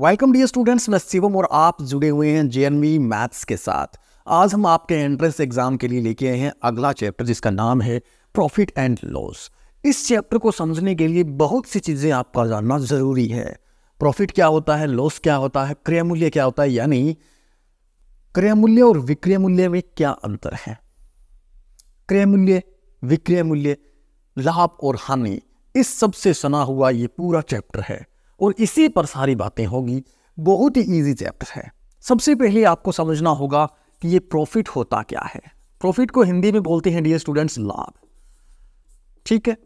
welcome dear students मैं शिवम और आप जुड़े हुए हैं जेएनवी मैथ्स के साथ आज हम आपके एंट्रेंस एग्जाम के लिए लेके आए हैं अगला चैप्टर जिसका नाम है प्रॉफिट एंड लॉस इस चैप्टर को समझने के लिए बहुत सी चीज़ें आपका जानना ज़रूरी है प्रॉफिट क्या होता है लॉस क्या होता है क्रय मूल्य क्या होता है यानी क्रय मूल्य और विक्रय मूल्य में क्या अंतर है क्रय मूल्य विक्रय मूल्य लाभ और हानि इस सब से सना हुआ ये पूरा चैप्टर है और इसी पर सारी बातें होगी बहुत ही ईजी चैप्टर है सबसे पहले आपको समझना होगा कि ये प्रॉफिट होता क्या है प्रॉफिट को हिंदी में बोलते हैं डियर स्टूडेंट्स लाभ ठीक है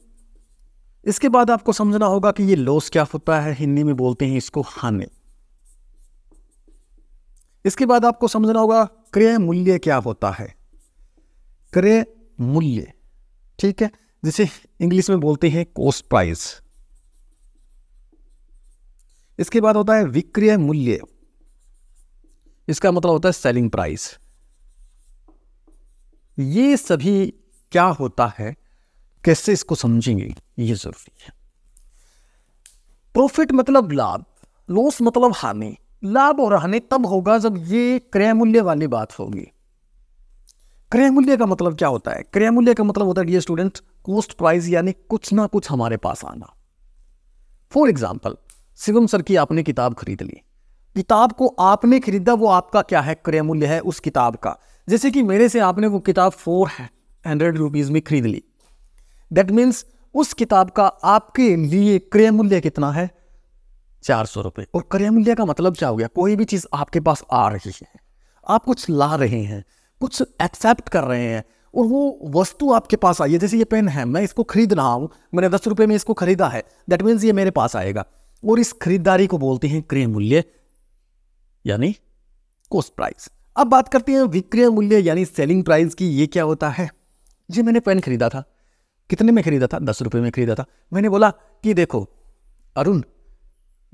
इसके बाद आपको समझना होगा कि ये लॉस क्या होता है हिंदी में बोलते हैं इसको हानि इसके बाद आपको समझना होगा क्रय मूल्य क्या होता है क्रय मूल्य ठीक है जिसे इंग्लिश में बोलते हैं कोस्ट प्राइस इसके बाद होता है विक्रय मूल्य इसका मतलब होता है सेलिंग प्राइस ये सभी क्या होता है कैसे इसको समझेंगे ये जरूरी है प्रॉफिट मतलब लाभ लॉस मतलब हानि लाभ और हानि तब होगा जब ये क्रय मूल्य वाली बात होगी क्रय मूल्य का मतलब क्या होता है क्रय मूल्य का मतलब होता है ये स्टूडेंट कॉस्ट प्राइस यानी कुछ ना कुछ हमारे पास आना फॉर एग्जाम्पल शिवम सर की आपने किताब खरीद ली किताब को आपने खरीदा वो आपका क्या है क्रय मूल्य है उस किताब का जैसे कि मेरे से आपने वो किताब फोर हंड्रेड रुपीज़ में खरीद ली दैट मीन्स उस किताब का आपके लिए क्रय मूल्य कितना है चार सौ रुपये और क्रय मूल्य का मतलब क्या हो गया कोई भी चीज़ आपके पास आ रही है आप कुछ ला रहे हैं कुछ एक्सेप्ट कर रहे हैं और वो वस्तु आपके पास आई है जैसे ये पेन है मैं इसको खरीद रहा हूँ मैंने दस रुपये में इसको खरीदा है दैट मीन्स ये मेरे पास आएगा और इस खरीदारी को बोलते हैं क्रय मूल्य यानी कोस्ट प्राइस अब बात करते हैं विक्रय मूल्य यानी सेलिंग प्राइस की ये क्या होता है जी मैंने पेन खरीदा था कितने में खरीदा था दस रुपये में खरीदा था मैंने बोला कि देखो अरुण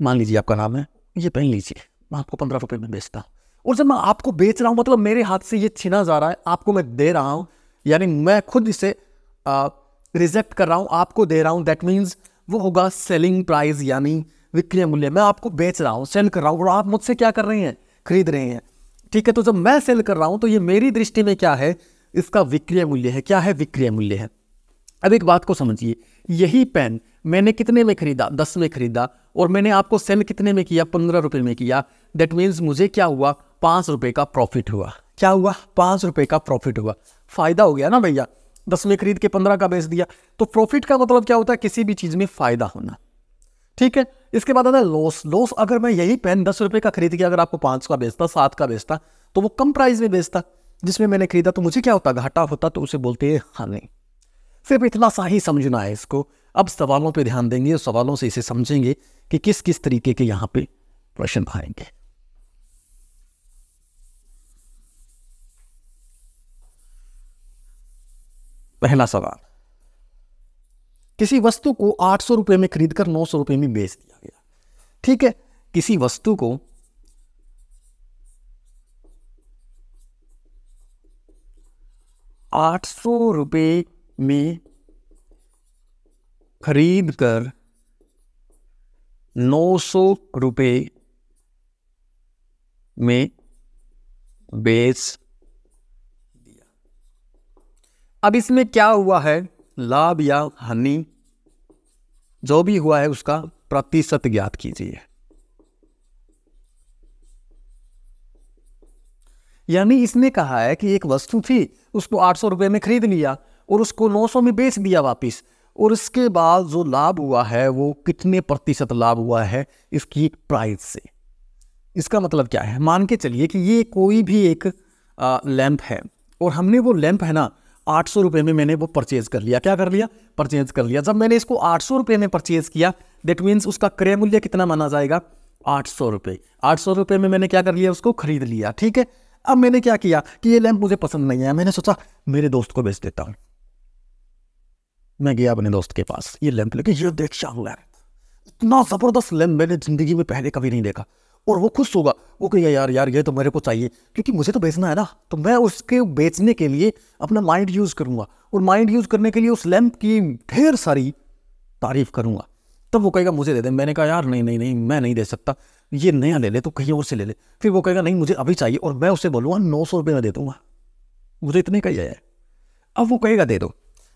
मान लीजिए आपका नाम है ये पेन लीजिए मैं आपको पंद्रह रुपये में बेचता हूँ और जब मैं आपको बेच रहा हूँ मतलब मेरे हाथ से ये छिना जा रहा है आपको मैं दे रहा हूँ यानी मैं खुद इसे रिजेक्ट कर रहा हूँ आपको दे रहा हूँ दैट मीन्स वो होगा सेलिंग प्राइस यानी विक्रय मूल्य मैं आपको बेच रहा हूँ सेल कर रहा हूँ और आप मुझसे क्या कर रहे हैं खरीद रहे हैं ठीक है तो जब मैं सेल कर रहा हूँ तो ये मेरी दृष्टि में क्या है इसका विक्रय मूल्य है क्या है विक्रय मूल्य है अब एक बात को समझिए यही पेन मैंने कितने में खरीदा दस में खरीदा और मैंने आपको सेल कितने में किया पंद्रह रुपये में किया दैट मीन्स मुझे क्या हुआ पाँच रुपये का प्रॉफिट हुआ क्या हुआ पाँच रुपये का प्रॉफिट हुआ फ़ायदा हो गया ना भैया दस में खरीद के पंद्रह का बेच दिया तो प्रॉफिट का मतलब क्या होता है किसी भी चीज़ में फ़ायदा होना ठीक है इसके बाद आता है लॉस लॉस अगर मैं यही पेन दस रुपये का खरीद के अगर आपको पाँच का बेचता सात का बेचता तो वो कम प्राइस में बेचता जिसमें मैंने खरीदा तो मुझे क्या होता घाटा होता तो उसे बोलते हैं हाँ नहीं सिर्फ इतना सा ही समझना है इसको अब सवालों पे ध्यान देंगे और सवालों से इसे समझेंगे कि किस किस तरीके के यहाँ पे प्रश्न आएंगे पहला सवाल किसी वस्तु को आठ सौ रुपये में खरीदकर नौ सौ रुपये में बेच दिया गया ठीक है किसी वस्तु को आठ सौ रुपये में खरीद कर नौ सौ रुपये में बेच अब इसमें क्या हुआ है लाभ या हानि जो भी हुआ है उसका प्रतिशत ज्ञात कीजिए यानी इसने कहा है कि एक वस्तु थी उसको आठ सौ रुपये में खरीद लिया और उसको नौ सौ में बेच दिया वापस और इसके बाद जो लाभ हुआ है वो कितने प्रतिशत लाभ हुआ है इसकी प्राइस से इसका मतलब क्या है मान के चलिए कि ये कोई भी एक लैंप है और हमने वो लैंप है ना आठ सौ रुपये में मैंने वो परचेज़ कर लिया क्या कर लिया परचेज़ कर लिया जब मैंने इसको आठ सौ रुपये में परचेज़ किया दैट मीन्स उसका क्रय मूल्य कितना माना जाएगा आठ सौ रुपये आठ सौ रुपये में मैंने क्या कर लिया उसको खरीद लिया ठीक है अब मैंने क्या किया कि ये लैंप मुझे पसंद नहीं आया मैंने सोचा मेरे दोस्त को बेच देता हूँ मैं गया अपने दोस्त के पास ये लैंप लेके ये देख शाह लैंप इतना ज़बरदस्त लैंप मैंने ज़िंदगी में पहले कभी नहीं देखा और वो खुश होगा वो कहेगा यार यार ये तो मेरे को चाहिए क्योंकि मुझे तो बेचना है ना तो मैं उसके बेचने के लिए अपना माइंड यूज़ करूँगा और माइंड यूज़ करने के लिए उस लैम्प की ढेर सारी तारीफ करूँगा तब वो कहेगा मुझे दे दे मैंने कहा यार नहीं नहीं नहीं मैं नहीं दे सकता ये नया ले ले तो कहीं और से ले ले फिर वो कहेगा नहीं मुझे अभी चाहिए और मैं उसे बोलूँगा नौ सौ रुपये में दे दूँगा मुझे इतने का ही है अब वो कहेगा दे दो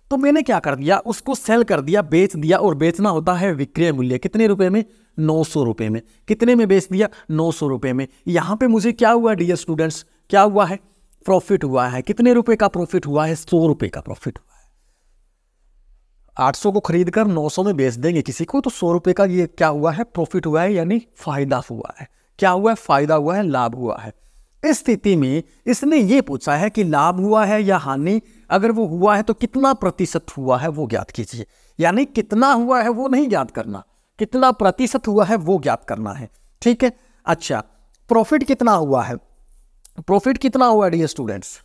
तो मैंने क्या कर दिया उसको सेल कर दिया बेच दिया और बेचना होता है विक्रय मूल्य कितने रुपए में नौ सौ रुपये में कितने में बेच दिया नौ सौ रुपये में यहाँ पे मुझे क्या हुआ डियर स्टूडेंट्स क्या हुआ है प्रॉफिट हुआ है कितने रुपए का प्रॉफिट हुआ है सौ रुपये का प्रॉफिट हुआ है आठ सौ को खरीद कर नौ सौ में बेच देंगे किसी को तो सौ रुपये का ये क्या हुआ है प्रॉफिट हुआ है यानी फायदा हुआ है क्या हुआ है फायदा हुआ है लाभ हुआ है इस स्थिति में इसने ये पूछा है कि लाभ हुआ है या हानि अगर वो हुआ है तो कितना प्रतिशत हुआ है वो ज्ञात कीजिए यानी कितना हुआ है वो नहीं ज्ञात करना कितना प्रतिशत हुआ है वो ज्ञात करना है ठीक है अच्छा प्रॉफिट कितना हुआ है प्रॉफिट कितना हुआ डी स्टूडेंट्स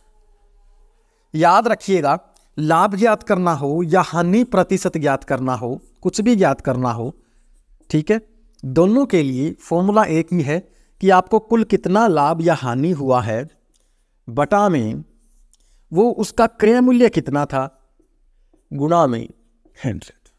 याद रखिएगा लाभ ज्ञात करना हो या हानि प्रतिशत ज्ञात करना हो कुछ भी ज्ञात करना हो ठीक है दोनों के लिए फॉर्मूला एक ही है कि आपको कुल कितना लाभ या हानि हुआ है बटा में वो उसका क्रय मूल्य कितना था गुणा में हंड्रेड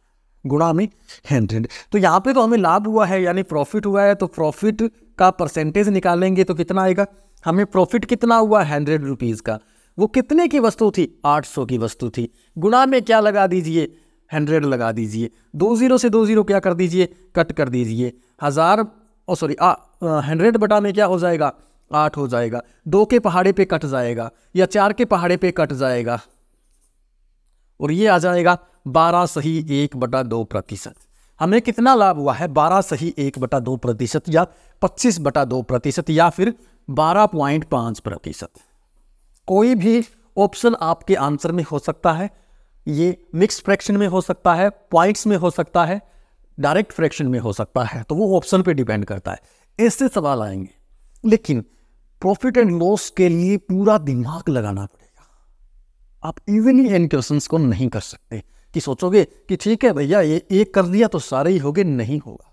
गुणा में हंड्रेड तो यहाँ पे तो हमें लाभ हुआ है यानी प्रॉफिट हुआ है तो प्रॉफिट का परसेंटेज निकालेंगे तो कितना आएगा हमें प्रॉफिट कितना हुआ हंड्रेड रुपीज़ का वो कितने की वस्तु थी आठ सौ की वस्तु थी गुणा में क्या लगा दीजिए हंड्रेड लगा दीजिए दो ज़ीरो से दो ज़ीरो क्या कर दीजिए कट कर दीजिए हज़ार और सॉरी हंड्रेड बटा में क्या हो जाएगा आठ हो जाएगा दो के पहाड़े पे कट जाएगा या चार के पहाड़े पे कट जाएगा और ये आ जाएगा बारह सही एक बटा दो प्रतिशत हमें कितना लाभ हुआ है बारह सही एक बटा दो प्रतिशत या पच्चीस बटा दो प्रतिशत या फिर बारह पॉइंट पाँच प्रतिशत कोई भी ऑप्शन आपके आंसर में हो सकता है ये मिक्स फ्रैक्शन में हो सकता है पॉइंट्स में हो सकता है डायरेक्ट फ्रैक्शन में हो सकता है तो वो ऑप्शन पे डिपेंड करता है ऐसे सवाल आएंगे लेकिन प्रॉफिट एंड लॉस के लिए पूरा दिमाग लगाना पड़ेगा आप इजिली इन क्वेश्चन को नहीं कर सकते कि सोचोगे कि ठीक है भैया ये एक कर दिया तो सारे ही हो गए नहीं होगा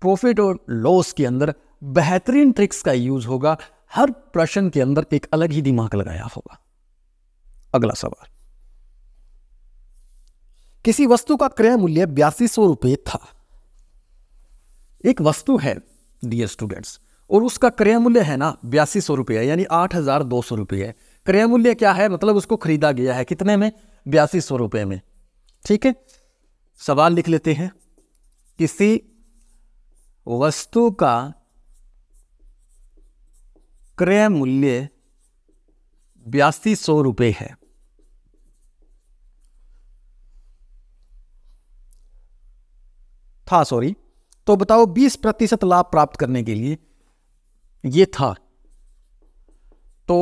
प्रॉफिट और लॉस के अंदर बेहतरीन ट्रिक्स का यूज होगा हर प्रश्न के अंदर एक अलग ही दिमाग लगाया होगा अगला सवाल किसी वस्तु का क्रय मूल्य बयासी सौ रुपये था एक वस्तु है डियर स्टूडेंट्स और उसका क्रय मूल्य है ना बयासी सौ रुपये यानी आठ हज़ार दो सौ रुपये क्रय मूल्य क्या है मतलब उसको खरीदा गया है कितने में बयासी सौ रुपये में ठीक है सवाल लिख लेते हैं किसी वस्तु का क्रय मूल्य बयासी सौ रुपये है था सॉरी तो बताओ 20 प्रतिशत लाभ प्राप्त करने के लिए ये था तो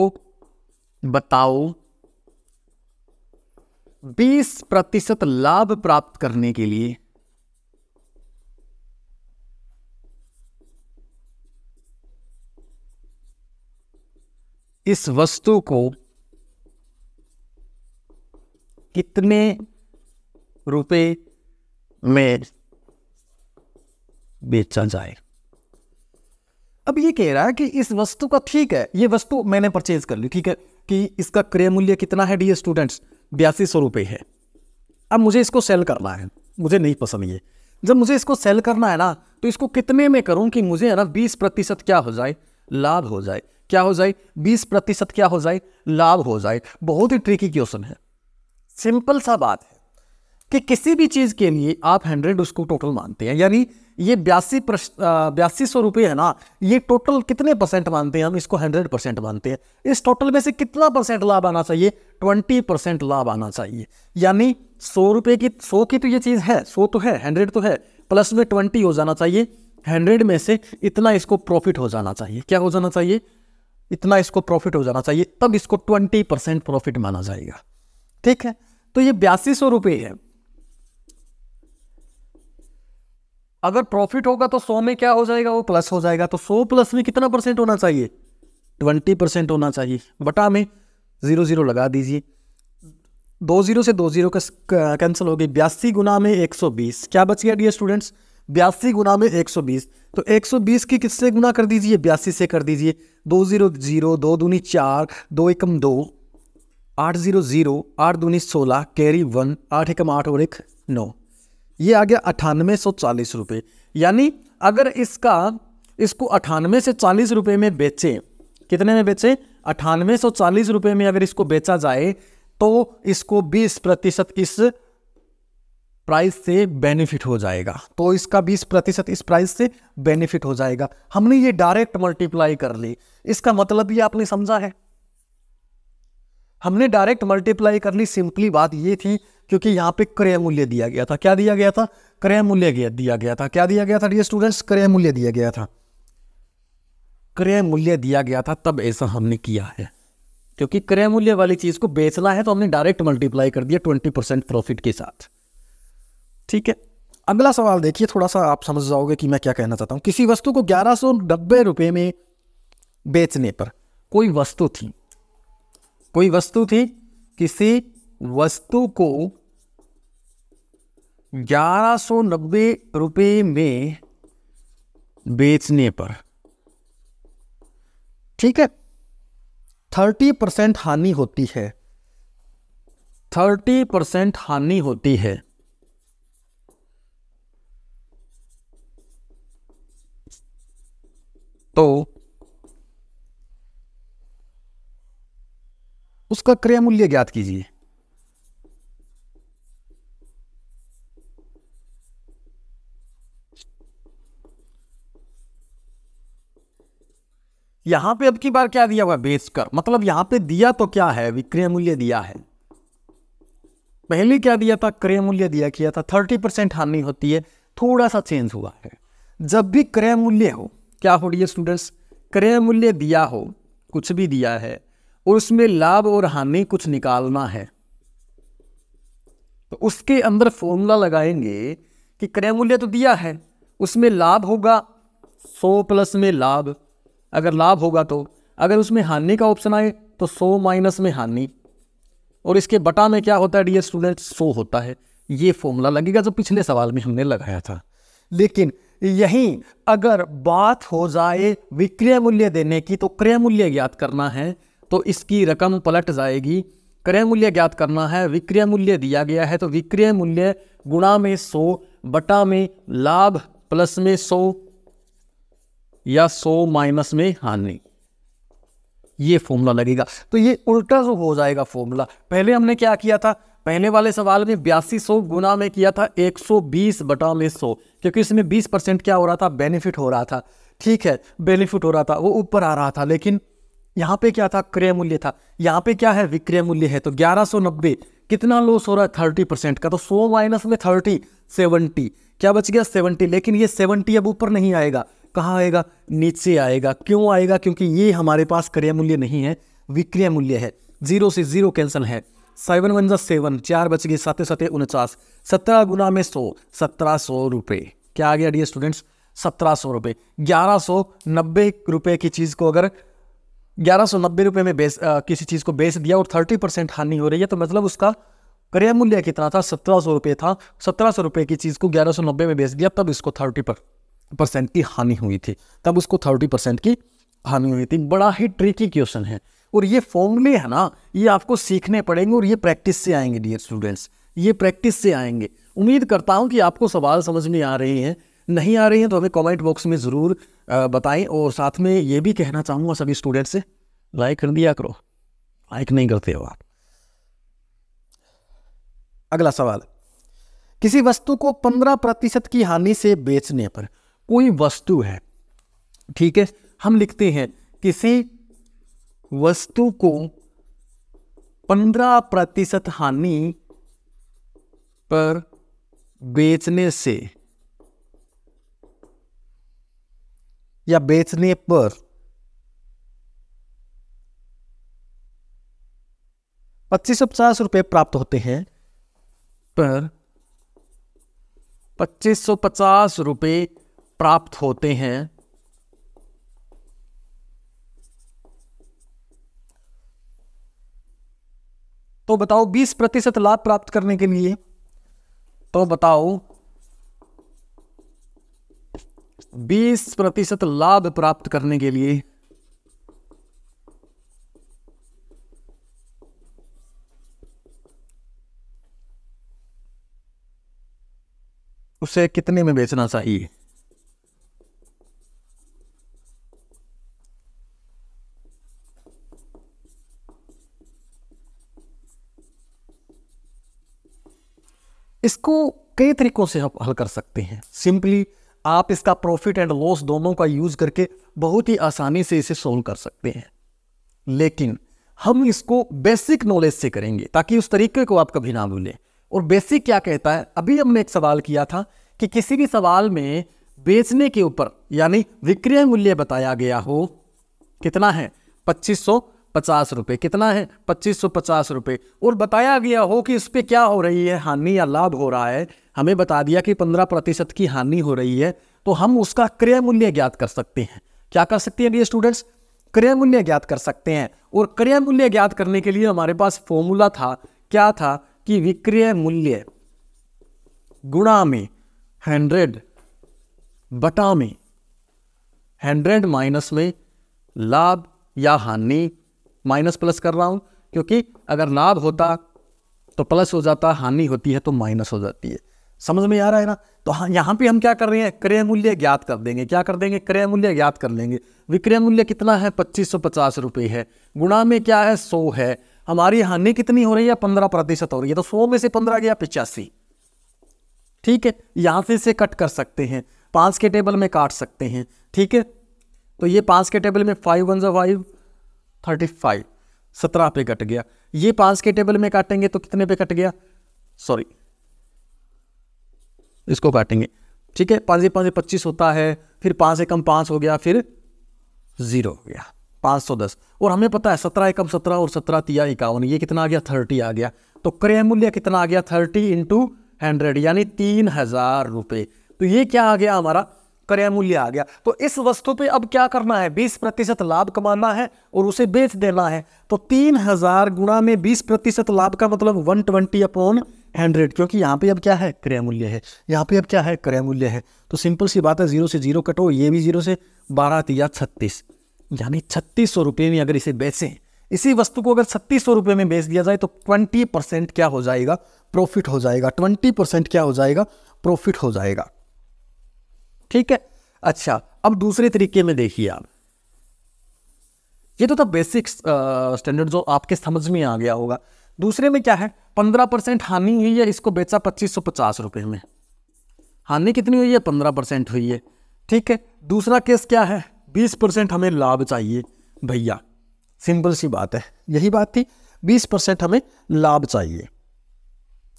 बताओ 20 प्रतिशत लाभ प्राप्त करने के लिए इस वस्तु को कितने रुपए में बेचा जाए अब ये कह रहा है कि इस वस्तु का ठीक है ये वस्तु मैंने परचेज कर ली ठीक है कि इसका क्रय मूल्य कितना है डी स्टूडेंट्स बयासी सौ रुपये है अब मुझे इसको सेल करना है मुझे नहीं पसंद ये जब मुझे इसको सेल करना है ना तो इसको कितने में करूं कि मुझे है ना बीस प्रतिशत क्या हो जाए लाभ हो जाए क्या हो जाए बीस प्रतिशत क्या हो जाए लाभ हो जाए बहुत ही ट्रिकी क्वेश्चन है सिंपल सा बात है कि किसी भी चीज़ के लिए आप हंड्रेड उसको टोटल मानते हैं यानी ये बयासी बयासी सौ रुपये है ना ये टोटल कितने परसेंट मानते हैं हम इसको हंड्रेड परसेंट मानते हैं इस टोटल में से कितना परसेंट लाभ आना चाहिए ट्वेंटी परसेंट लाभ आना चाहिए यानी सौ रुपये की सौ की तो ये चीज़ है सौ तो है हंड्रेड तो है प्लस में ट्वेंटी हो जाना चाहिए हंड्रेड में से इतना इसको प्रॉफिट हो जाना चाहिए क्या हो जाना चाहिए इतना इसको प्रॉफिट हो जाना चाहिए तब इसको ट्वेंटी परसेंट प्रॉफिट माना जाएगा ठीक है तो ये बयासी सौ रुपये है अगर प्रॉफिट होगा तो सौ में क्या हो जाएगा वो प्लस हो जाएगा तो सौ प्लस में कितना परसेंट होना चाहिए ट्वेंटी परसेंट होना चाहिए बटा में ज़ीरो ज़ीरो लगा दीजिए दो ज़ीरो से दो ज़ीरो का कैंसिल हो गई बयासी गुना में एक सौ बीस क्या बच गया डियर स्टूडेंट्स बयासी गुना में एक सौ बीस तो एक सौ बीस की किससे गुना कर दीजिए बयासी से कर दीजिए दो ज़ीरो ज़ीरो दो दूनी चार दो एकम दो आठ ज़ीरो ज़ीरो आठ दूनी सोलह कैरी वन आठ एकम आठ और एक नौ ये आ गया अठानवे सौ चालीस रुपये यानी अगर इसका इसको अठानवे से चालीस रुपये में बेचे कितने में बेचे अठानवे सौ चालीस रुपये में अगर इसको बेचा जाए तो इसको बीस प्रतिशत इस प्राइस से बेनिफिट हो जाएगा तो इसका बीस प्रतिशत इस प्राइस से बेनिफिट हो जाएगा हमने ये डायरेक्ट मल्टीप्लाई कर ली इसका मतलब ये आपने समझा है हमने डायरेक्ट मल्टीप्लाई कर ली सिंपली बात ये थी क्योंकि यहाँ पे क्रय मूल्य दिया गया था क्या दिया गया था क्रय मूल्य दिया गया था क्या दिया गया था डी स्टूडेंट्स क्रय मूल्य दिया गया था क्रय मूल्य दिया गया था तब ऐसा हमने किया है क्योंकि क्रय मूल्य वाली चीज को बेचना है तो हमने डायरेक्ट मल्टीप्लाई कर दिया ट्वेंटी परसेंट प्रॉफिट के साथ ठीक है अगला सवाल देखिए थोड़ा सा आप समझ जाओगे कि मैं क्या कहना चाहता हूँ किसी वस्तु को ग्यारह सौ नब्बे रुपये में बेचने पर कोई वस्तु थी कोई वस्तु थी किसी वस्तु को 1190 रुपए में बेचने पर ठीक है थर्टी परसेंट हानि होती है थर्टी परसेंट हानि होती है तो उसका क्रय मूल्य ज्ञात कीजिए यहां पे अब की बार क्या दिया हुआ कर मतलब यहां पे दिया तो क्या है विक्रय मूल्य दिया है पहले क्या दिया था क्रय मूल्य दिया किया था थर्टी परसेंट हानि होती है थोड़ा सा चेंज हुआ है जब भी क्रय मूल्य हो क्या हो रही है स्टूडेंट्स क्रय मूल्य दिया हो कुछ भी दिया है और उसमें लाभ और हानि कुछ निकालना है तो उसके अंदर फॉर्मूला लगाएंगे कि क्रय मूल्य तो दिया है उसमें लाभ होगा सो प्लस में लाभ अगर लाभ होगा तो अगर उसमें हानि का ऑप्शन आए तो सो माइनस में हानि और इसके बटा में क्या होता है डी स्टूडेंट सो होता है ये फॉर्मूला लगेगा जो पिछले सवाल में हमने लगाया था लेकिन यहीं अगर बात हो जाए विक्रय मूल्य देने की तो क्रय मूल्य ज्ञात करना है तो इसकी रकम पलट जाएगी क्रय मूल्य ज्ञात करना है विक्रय मूल्य दिया गया है तो विक्रय मूल्य गुणा में सो बटा में लाभ प्लस में सो या सो माइनस में हानि ये फॉर्मूला लगेगा तो ये उल्टा जो हो जाएगा फॉर्मूला पहले हमने क्या किया था पहले वाले सवाल में बयासी सौ गुना में किया था 120 बटा में 100 क्योंकि इसमें 20 परसेंट क्या हो रहा था बेनिफिट हो रहा था ठीक है बेनिफिट हो रहा था वो ऊपर आ रहा था लेकिन यहाँ पे क्या था क्रय मूल्य था यहाँ पे क्या है विक्रय मूल्य है तो 1190 कितना लॉस हो रहा है थर्टी परसेंट का तो सौ माइनस में थर्टी सेवनटी क्या बच गया सेवनटी लेकिन ये सेवनटी अब ऊपर नहीं आएगा कहाँ आएगा नीचे आएगा क्यों आएगा क्योंकि ये हमारे पास क्रय मूल्य नहीं है विक्रय मूल्य है जीरो से जीरो कैंसल है सेवन वन जा सेवन चार बच गए सत्य सत्य उनचास सत्रह गुना में सौ सत्रह सौ रुपये क्या आ गया डी स्टूडेंट्स सत्रह सौ रुपये ग्यारह सौ नब्बे रुपये की चीज़ को अगर ग्यारह सौ नब्बे रुपये में बेच किसी चीज़ को बेच दिया और थर्टी परसेंट हानि हो रही है तो मतलब उसका क्रय मूल्य कितना था सत्रह सौ रुपये था सत्रह सौ रुपये की चीज़ को ग्यारह सौ नब्बे में बेच दिया तब इसको थर्टी पर परसेंट की हानि हुई थी तब उसको थर्टी परसेंट की हानि हुई थी बड़ा ही ट्रिकी क्वेश्चन है और ये फॉर्मूले है ना ये आपको सीखने पड़ेंगे और ये प्रैक्टिस से आएंगे डियर स्टूडेंट्स ये प्रैक्टिस से आएंगे उम्मीद करता हूँ कि आपको सवाल समझ में आ रही हैं नहीं आ रही हैं तो हमें कमेंट बॉक्स में ज़रूर बताएं और साथ में ये भी कहना चाहूँगा सभी स्टूडेंट से लाइक कर दिया करो लाइक नहीं करते हो आप अगला सवाल किसी वस्तु को पंद्रह प्रतिशत की हानि से बेचने पर कोई वस्तु है ठीक है हम लिखते हैं किसी वस्तु को पंद्रह प्रतिशत हानि पर बेचने से या बेचने पर पच्चीस सौ पचास रुपये प्राप्त होते हैं पर पच्चीस सौ पचास रुपये प्राप्त होते हैं तो बताओ बीस प्रतिशत लाभ प्राप्त करने के लिए तो बताओ 20 प्रतिशत लाभ प्राप्त करने के लिए उसे कितने में बेचना चाहिए इसको कई तरीकों से आप हल कर सकते हैं सिंपली आप इसका प्रॉफिट एंड लॉस दोनों का यूज़ करके बहुत ही आसानी से इसे सोल्व कर सकते हैं लेकिन हम इसको बेसिक नॉलेज से करेंगे ताकि उस तरीके को आप कभी ना भूलें और बेसिक क्या कहता है अभी हमने एक सवाल किया था कि किसी भी सवाल में बेचने के ऊपर यानी विक्रय मूल्य बताया गया हो कितना है पच्चीस सौ पचास रुपये कितना है पच्चीस सौ पचास रुपये और बताया गया हो कि इस पर क्या हो रही है हानि या लाभ हो रहा है हमें बता दिया कि पंद्रह प्रतिशत की हानि हो रही है तो हम उसका क्रय मूल्य ज्ञात कर सकते हैं क्या कर सकते हैं ये स्टूडेंट्स क्रय मूल्य ज्ञात कर सकते हैं और क्रय मूल्य ज्ञात करने के लिए हमारे पास फॉर्मूला था क्या था कि विक्रय मूल्य गुणा में हंड्रेड बटा में हंड्रेड माइनस में लाभ या हानि माइनस प्लस कर रहा हूँ क्योंकि अगर लाभ होता तो प्लस हो जाता हानि होती है तो माइनस हो जाती है समझ में आ रहा है ना तो हाँ यहाँ पर हम क्या कर रहे हैं क्रय मूल्य ज्ञात कर देंगे क्या कर देंगे क्रय मूल्य ज्ञात कर लेंगे विक्रय मूल्य कितना है पच्चीस सौ पचास रुपये है गुणा में क्या है सौ है हमारी हानि कितनी हो रही है पंद्रह प्रतिशत हो रही है तो सौ में से पंद्रह गया पिचासी ठीक है यहाँ से इसे कट कर सकते हैं पाँच के टेबल में काट सकते हैं ठीक है तो ये पाँच के टेबल में फाइव वन जो फाइव थर्टी फाइव सत्रह पे कट गया ये पास के टेबल में काटेंगे तो कितने पे कट गया सॉरी इसको काटेंगे ठीक है पाँच पाँच पच्चीस होता है फिर पाँच एकम पाँच हो गया फिर ज़ीरो हो गया पाँच सौ दस और हमें पता है सत्रह एकम सत्रह और सत्रह तिया इक्यावन ये कितना आ गया थर्टी आ गया तो क्रय मूल्य कितना आ गया थर्टी इंटू हंड्रेड यानी तीन हज़ार रुपये तो ये क्या आ गया हमारा क्रय मूल्य आ गया तो इस वस्तु पे अब क्या करना है बीस प्रतिशत लाभ कमाना है और उसे बेच देना है तो तीन हजार गुणा में बीस प्रतिशत लाभ का मतलब वन ट्वेंटी अपॉन हंड्रेड क्योंकि यहाँ पे अब क्या है क्रय मूल्य है यहाँ पे अब क्या है क्रय मूल्य है तो सिंपल सी बात है जीरो से जीरो कटो ये भी जीरो से बारह या छत्तीस यानी छत्तीस सौ रुपये में अगर इसे बेचें इसी वस्तु को अगर छत्तीस सौ रुपये में बेच दिया जाए तो ट्वेंटी परसेंट क्या हो जाएगा प्रॉफिट हो जाएगा ट्वेंटी परसेंट क्या हो जाएगा प्रॉफिट हो जाएगा ठीक है अच्छा अब दूसरे तरीके में देखिए आप ये तो था बेसिक स्टैंडर्ड uh, जो आपके समझ में आ गया होगा दूसरे में क्या है पंद्रह परसेंट हानि हुई है इसको बेचा पच्चीस सौ पचास रुपये में हानि कितनी हुई है पंद्रह परसेंट हुई है ठीक है दूसरा केस क्या है बीस परसेंट हमें लाभ चाहिए भैया सिंपल सी बात है यही बात थी बीस परसेंट हमें लाभ चाहिए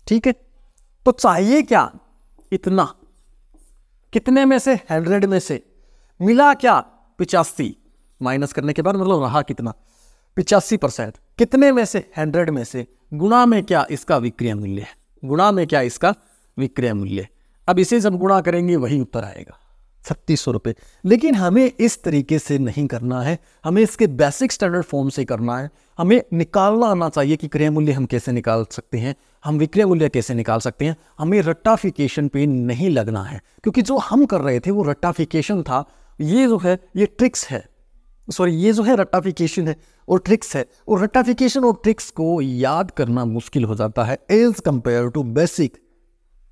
ठीक है तो चाहिए क्या इतना कितने में से हंड्रेड में से मिला क्या पिचासी माइनस करने के बाद मतलब रहा कितना पिचासी परसेंट कितने में से हंड्रेड में से गुणा में क्या इसका विक्रय मूल्य है गुणा में क्या इसका विक्रय मूल्य अब इसे जब गुणा करेंगे वही उत्तर आएगा छत्तीस सौ रुपये लेकिन हमें इस तरीके से नहीं करना है हमें इसके बेसिक स्टैंडर्ड फॉर्म से करना है हमें निकालना आना चाहिए कि क्रय मूल्य हम कैसे निकाल सकते हैं हम विक्रय मूल्य कैसे निकाल सकते हैं हमें रट्टाफिकेशन पे नहीं लगना है क्योंकि जो हम कर रहे थे वो रट्टाफिकेशन था ये जो है ये ट्रिक्स है सॉरी ये जो है रट्टाफिकेशन है और ट्रिक्स है और रट्टाफिकेशन और ट्रिक्स को याद करना मुश्किल हो जाता है एज कंपेयर टू बेसिक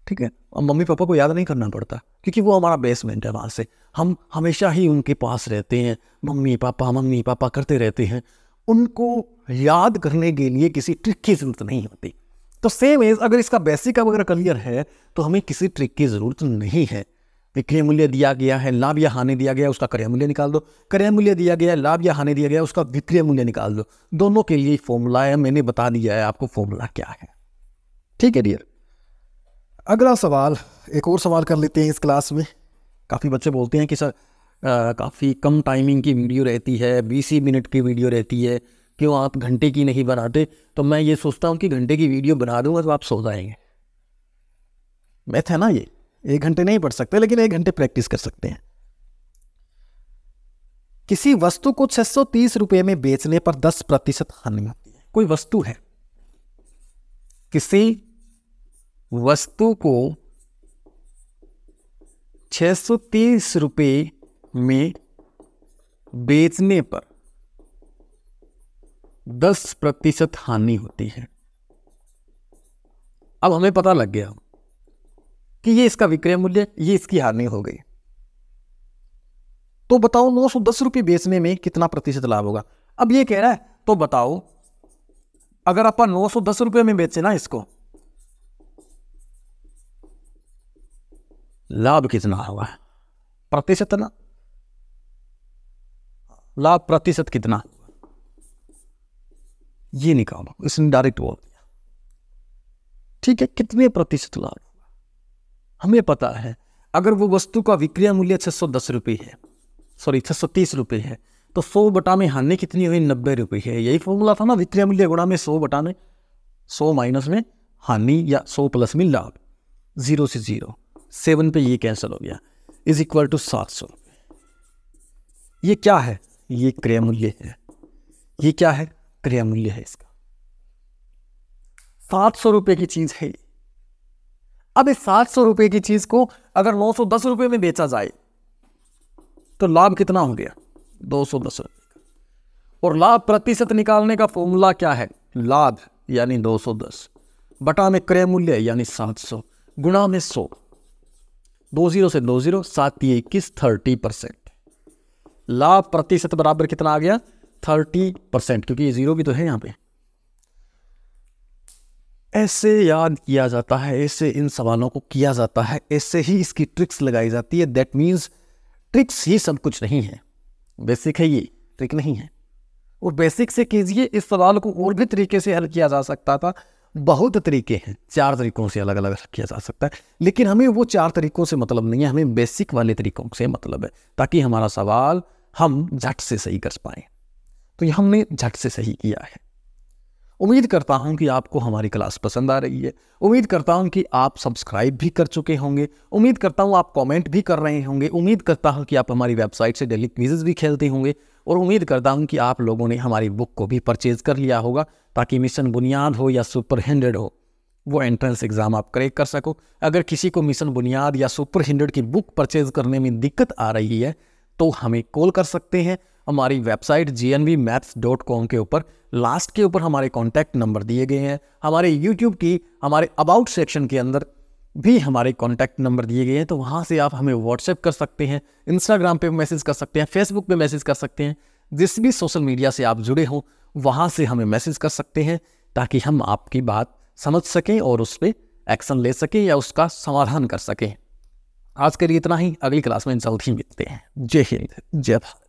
ठीक है और मम्मी पापा को याद नहीं करना पड़ता क्योंकि वो हमारा बेसमेंट है वहाँ से हम हमेशा ही उनके पास रहते हैं मम्मी पापा मम्मी पापा करते रहते हैं उनको याद करने के लिए किसी ट्रिक की ज़रूरत नहीं होती तो सेम एज अगर इसका बेसिक अगर क्लियर है तो हमें किसी ट्रिक की ज़रूरत नहीं है विक्रय मूल्य दिया गया है लाभ या हानि दिया गया उसका क्रय मूल्य निकाल दो क्रय मूल्य दिया गया है लाभ या हानि दिया गया उसका विक्रय मूल्य निकाल दो दोनों के लिए फॉर्मूला है मैंने बता दिया है आपको फॉर्मूला क्या है ठीक है डियर अगला सवाल एक और सवाल कर लेते हैं इस क्लास में काफ़ी बच्चे बोलते हैं कि सर काफ़ी कम टाइमिंग की वीडियो रहती है बीस ही मिनट की वीडियो रहती है क्यों आप घंटे की नहीं बनाते तो मैं ये सोचता हूँ कि घंटे की वीडियो बना दूंगा तो आप सो जाएंगे मैथ है ना ये एक घंटे नहीं पढ़ सकते लेकिन एक घंटे प्रैक्टिस कर सकते हैं किसी वस्तु को तीस रुपये में बेचने पर 10 प्रतिशत हानि होती है कोई वस्तु है किसी वस्तु को छः सौ तीस रुपये में बेचने पर दस प्रतिशत हानि होती है अब हमें पता लग गया कि ये इसका विक्रय मूल्य ये इसकी हानि हो गई तो बताओ नौ सौ दस रुपये बेचने में कितना प्रतिशत लाभ होगा अब ये कह रहा है तो बताओ अगर आप नौ सौ दस रुपये में बेचे ना इसको लाभ कितना हुआ प्रतिशत ना लाभ प्रतिशत कितना ये निकालो इसने डायरेक्ट बोल दिया ठीक है कितने प्रतिशत लाभ हुआ हमें पता है अगर वो वस्तु का विक्रय मूल्य छह सौ दस रुपये है सॉरी छह सौ तीस रुपये है तो सौ बटा में हानि कितनी हुई नब्बे रुपये है यही फॉर्मूला था ना विक्रय मूल्य गुणा में सौ बटा में सौ माइनस में हानि या सौ प्लस में लाभ जीरो से जीरो सेवन पे ये कैंसिल हो गया इज इक्वल टू सात सौ ये क्या है ये क्रय मूल्य है ये क्या है क्रय मूल्य है इसका सात सौ रुपये की चीज़ है अब इस सात सौ रुपये की चीज़ को अगर नौ सौ दस रुपये में बेचा जाए तो लाभ कितना हो गया दो सौ दस रुपये और लाभ प्रतिशत निकालने का फॉर्मूला क्या है लाभ यानी दो सौ दस बटा में क्रय मूल्य यानी सात सौ गुणा में सौ दो जीरो से दो जीरो सात ये इक्कीस थर्टी परसेंट लाभ प्रतिशत बराबर कितना आ गया थर्टी परसेंट क्योंकि ये जीरो भी तो है यहां पे ऐसे याद किया जाता है ऐसे इन सवालों को किया जाता है ऐसे ही इसकी ट्रिक्स लगाई जाती है दैट मीन्स ट्रिक्स ही सब कुछ नहीं है बेसिक है ये ट्रिक नहीं है और बेसिक से कीजिए इस सवाल को और भी तरीके से हल किया जा सकता था बहुत तरीके हैं चार तरीकों से अलग अलग किया जा सकता है लेकिन हमें वो चार तरीकों से मतलब नहीं है हमें बेसिक वाले तरीकों से मतलब है ताकि हमारा सवाल हम झट से सही कर पाए तो यह हमने झट से सही किया है उम्मीद करता हूँ कि आपको हमारी क्लास पसंद आ रही है उम्मीद करता हूँ कि आप सब्सक्राइब भी कर चुके होंगे उम्मीद करता हूँ आप कमेंट भी कर रहे होंगे उम्मीद करता हूँ कि आप हमारी वेबसाइट से डेली क्विजेज भी खेलते होंगे और उम्मीद करता हूँ कि आप लोगों ने हमारी बुक को भी परचेज़ कर लिया होगा ताकि मिशन बुनियाद हो या सुपर हंड्रेड हो वो एंट्रेंस एग्ज़ाम आप क्रेक कर सको अगर किसी को मिशन बुनियाद या सुपर हंड्रेड की बुक परचेज़ करने में दिक्कत आ रही है तो हमें कॉल कर सकते हैं हमारी website G N V maths dot com के ऊपर लास्ट के ऊपर हमारे कॉन्टैक्ट नंबर दिए गए हैं हमारे यूट्यूब की हमारे अबाउट सेक्शन के अंदर भी हमारे कॉन्टैक्ट नंबर दिए गए हैं तो वहाँ से आप हमें व्हाट्सएप कर सकते हैं इंस्टाग्राम पे मैसेज कर सकते हैं फेसबुक पे मैसेज कर सकते हैं जिस भी सोशल मीडिया से आप जुड़े हों वहाँ से हमें मैसेज कर सकते हैं ताकि हम आपकी बात समझ सकें और उस पर एक्शन ले सकें या उसका समाधान कर सकें आज के लिए इतना ही अगली क्लास में जल्द ही मिलते हैं जय हिंद जय भारत